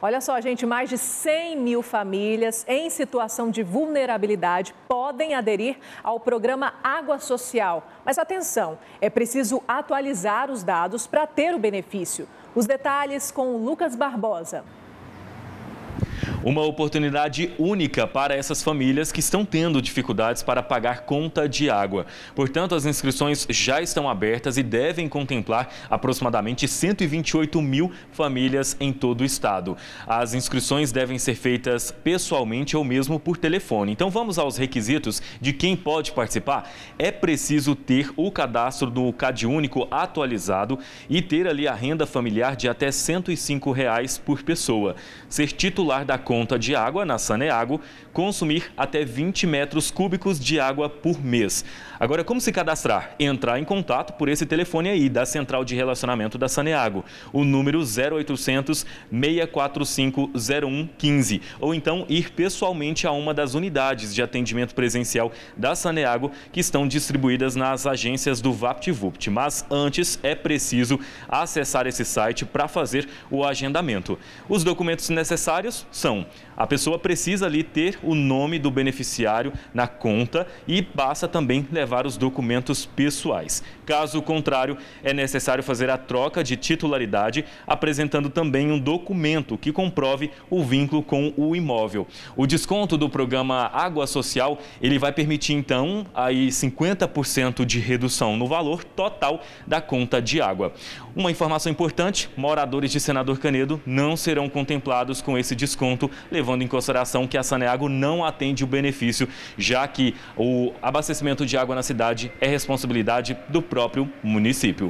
Olha só, gente, mais de 100 mil famílias em situação de vulnerabilidade podem aderir ao programa Água Social. Mas atenção, é preciso atualizar os dados para ter o benefício. Os detalhes com o Lucas Barbosa. Uma oportunidade única para essas famílias que estão tendo dificuldades para pagar conta de água. Portanto, as inscrições já estão abertas e devem contemplar aproximadamente 128 mil famílias em todo o estado. As inscrições devem ser feitas pessoalmente ou mesmo por telefone. Então, vamos aos requisitos de quem pode participar. É preciso ter o cadastro do CadÚnico atualizado e ter ali a renda familiar de até R$ 105 reais por pessoa. Ser titular da conta de água na Saneago consumir até 20 metros cúbicos de água por mês. Agora, como se cadastrar? Entrar em contato por esse telefone aí da Central de Relacionamento da Saneago, o número 0800 645 0115, ou então ir pessoalmente a uma das unidades de atendimento presencial da Saneago que estão distribuídas nas agências do VaptVupt. Mas antes é preciso acessar esse site para fazer o agendamento. Os documentos necessários são então, a pessoa precisa ali ter o nome do beneficiário na conta e basta também levar os documentos pessoais. Caso contrário, é necessário fazer a troca de titularidade, apresentando também um documento que comprove o vínculo com o imóvel. O desconto do programa Água Social, ele vai permitir então aí 50% de redução no valor total da conta de água. Uma informação importante, moradores de Senador Canedo não serão contemplados com esse desconto levando em consideração que a Saneago não atende o benefício, já que o abastecimento de água na cidade é responsabilidade do próprio município.